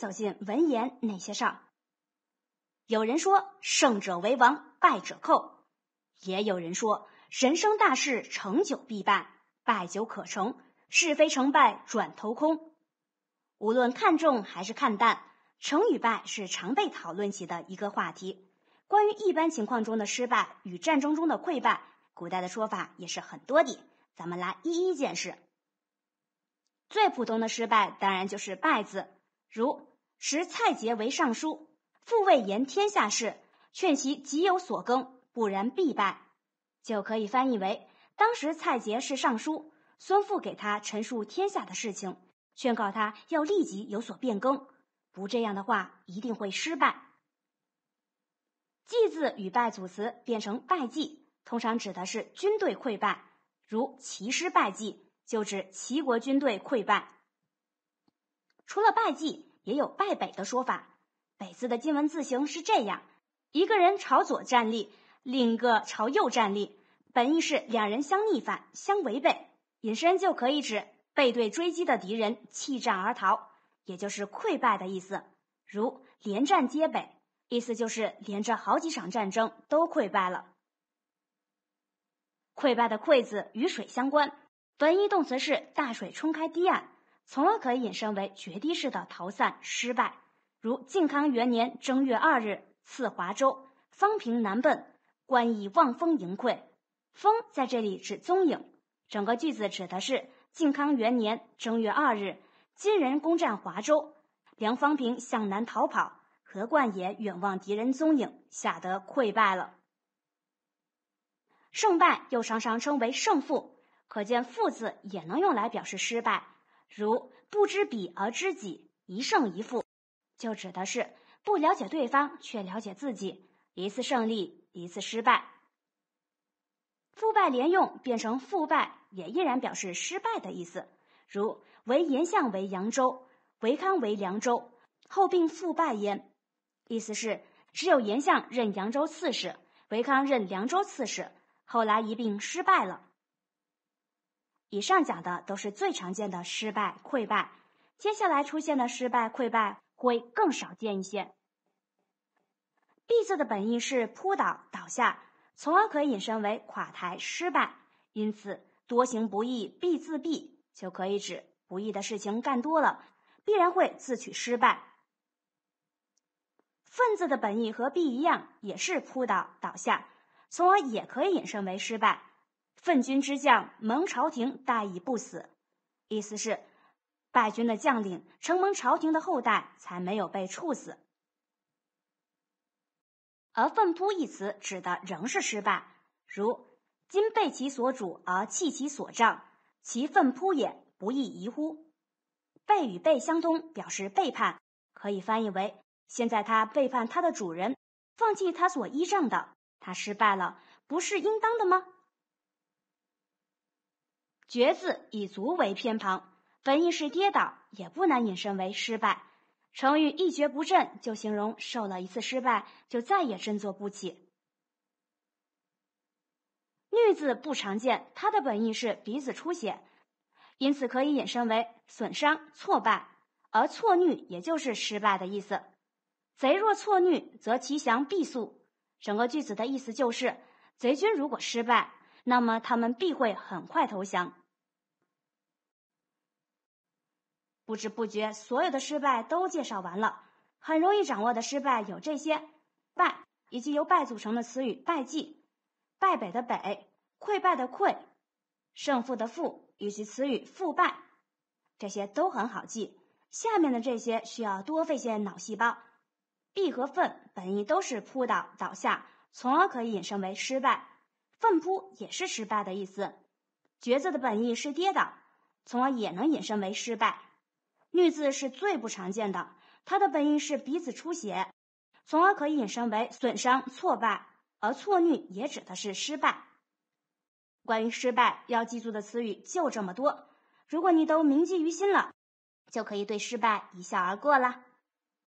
走进文言那些事儿。有人说“胜者为王，败者寇”，也有人说“人生大事，成久必败，败久可成，是非成败转头空”。无论看重还是看淡，成与败是常被讨论起的一个话题。关于一般情况中的失败与战争中的溃败，古代的说法也是很多的，咱们来一一解释。最普通的失败当然就是“败”字，如。时蔡杰为尚书，父位言天下事，劝其己有所更，不然必败，就可以翻译为：当时蔡杰是尚书，孙父给他陈述天下的事情，劝告他要立即有所变更，不这样的话一定会失败。“祭字与“败”组词变成“败绩”，通常指的是军队溃败，如“齐师败绩”就指齐国军队溃败。除了“败绩”，也有败北的说法，“北”字的金文字形是这样：一个人朝左站立，另一个朝右站立，本意是两人相逆反、相违背，引申就可以指背对追击的敌人弃战而逃，也就是溃败的意思。如“连战皆北”，意思就是连着好几场战争都溃败了。溃败的“溃”字与水相关，短义动词是大水冲开堤岸。从而可以引申为决堤式的逃散失败，如靖康元年正月二日，刺华州，方平南奔，官以望风迎溃。风在这里指踪影，整个句子指的是靖康元年正月二日，金人攻占华州，梁方平向南逃跑，何冠也远望敌人踪影，吓得溃败了。胜败又常常称为胜负，可见“负”字也能用来表示失败。如不知彼而知己，一胜一负，就指的是不了解对方却了解自己，一次胜利，一次失败。复败连用变成复败，也依然表示失败的意思。如为言相为扬州，为康为凉州，后并复败焉，意思是只有言相任扬州刺史，为康任凉州刺史，后来一并失败了。以上讲的都是最常见的失败溃败，接下来出现的失败溃败会更少见一些。必字的本意是扑倒倒下，从而可以引申为垮台失败，因此多行不义必自毙就可以指不义的事情干多了必然会自取失败。分字的本意和必一样，也是扑倒倒下，从而也可以引申为失败。奋军之将蒙朝廷待以不死，意思是败军的将领承蒙朝廷的厚待才没有被处死。而“奋扑”一词指的仍是失败，如今被其所主而弃其所仗，其奋扑也，不亦宜乎？“背”与“背”相通，表示背叛，可以翻译为：现在他背叛他的主人，放弃他所依仗的，他失败了，不是应当的吗？绝字以足为偏旁，本意是跌倒，也不难引申为失败。成语“一蹶不振”就形容受了一次失败，就再也振作不起。“绿字不常见，它的本意是鼻子出血，因此可以引申为损伤、挫败，而“挫衄”也就是失败的意思。“贼若挫衄，则其降必速。”整个句子的意思就是：贼军如果失败，那么他们必会很快投降。不知不觉，所有的失败都介绍完了。很容易掌握的失败有这些：败以及由败组成的词语败绩、败北的北、溃败的溃、胜负的负以及词语负败，这些都很好记。下面的这些需要多费些脑细胞：闭和奋本意都是扑倒、倒下，从而可以引申为失败；奋扑也是失败的意思；抉择的本意是跌倒，从而也能引申为失败。“衄”字是最不常见的，它的本意是鼻子出血，从而可以引申为损伤、挫败，而“挫衄”也指的是失败。关于失败要记住的词语就这么多，如果你都铭记于心了，就可以对失败一笑而过了。